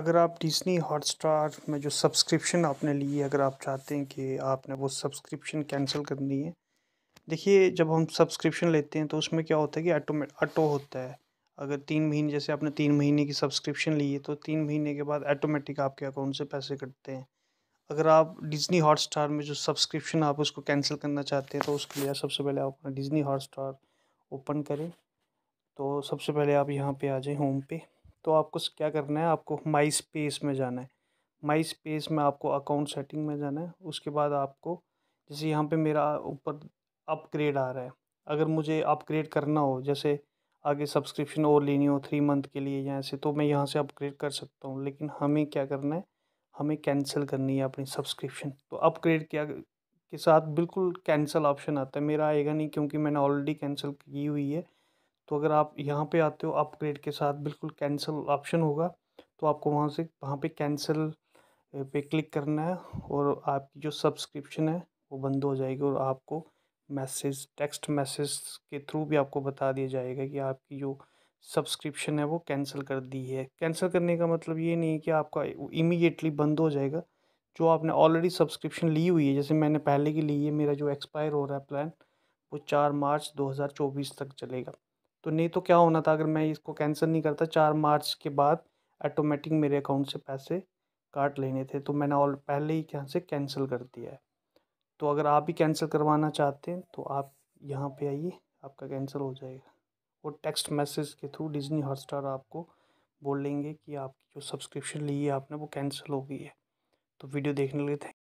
अगर आप Disney Hotstar में जो सब्सक्रिप्शन आपने ली है अगर आप चाहते हैं कि आपने वो सब्सक्रिप्शन कैंसिल करनी है देखिए जब हम सब्सक्रिप्शन लेते हैं तो उसमें क्या होता है कि ऑटोमेट ऑटो होता है अगर तीन महीने जैसे आपने तीन महीने की सब्सक्रिप्शन ली है तो तीन महीने के बाद ऑटोमेटिक आपके अकाउंट से पैसे कटते हैं अगर आप डिज़नी स्टार में जो सब्सक्रिप्शन आप उसको कैंसिल करना चाहते हैं तो उसके लिए सबसे पहले आप अपना डिज़नी हॉटस्टार ओपन करें तो सबसे पहले आप यहाँ पर आ जाएँ होम पे तो आपको क्या करना है आपको माई स्पेस में जाना है माई स्पेस में आपको अकाउंट सेटिंग में जाना है उसके बाद आपको जैसे यहाँ पे मेरा ऊपर अपग्रेड आ रहा है अगर मुझे अपग्रेड करना हो जैसे आगे सब्सक्रिप्शन और लेनी हो थ्री मंथ के लिए या ऐसे तो मैं यहाँ से अपग्रेड कर सकता हूँ लेकिन हमें क्या करना है हमें कैंसिल करनी है अपनी सब्सक्रिप्शन तो अपग्रेड किया के साथ बिल्कुल कैंसिल ऑप्शन आता है मेरा आएगा नहीं क्योंकि मैंने ऑलरेडी कैंसिल की हुई है तो अगर आप यहाँ पे आते हो अपग्रेड के साथ बिल्कुल कैंसिल ऑप्शन होगा तो आपको वहाँ से वहाँ पे कैंसिल पे क्लिक करना है और आपकी जो सब्सक्रिप्शन है वो बंद हो जाएगी और आपको मैसेज टेक्स्ट मैसेज के थ्रू भी आपको बता दिया जाएगा कि आपकी जो सब्सक्रिप्शन है वो कैंसिल कर दी है कैंसिल करने का मतलब ये नहीं है कि आपका इमीडिएटली बंद हो जाएगा जो आपने ऑलरेडी सब्सक्रिप्शन ली हुई है जैसे मैंने पहले की ली है मेरा जो एक्सपायर हो रहा है प्लान वो चार मार्च 2024 तक चलेगा तो नहीं तो क्या होना था अगर मैं इसको कैंसिल नहीं करता चार मार्च के बाद ऑटोमेटिक मेरे अकाउंट से पैसे काट लेने थे तो मैंने ऑल पहले ही यहाँ से कैंसिल कर दिया है तो अगर आप भी कैंसिल करवाना चाहते हैं तो आप यहाँ पे आइए आपका कैंसिल हो जाएगा और टेक्स्ट मैसेज के थ्रू डिजनी हॉटस्टार आपको बोल लेंगे कि आपकी जो सब्सक्रिप्शन ली है आपने वो कैंसिल हो गई है तो वीडियो देखने लगे थे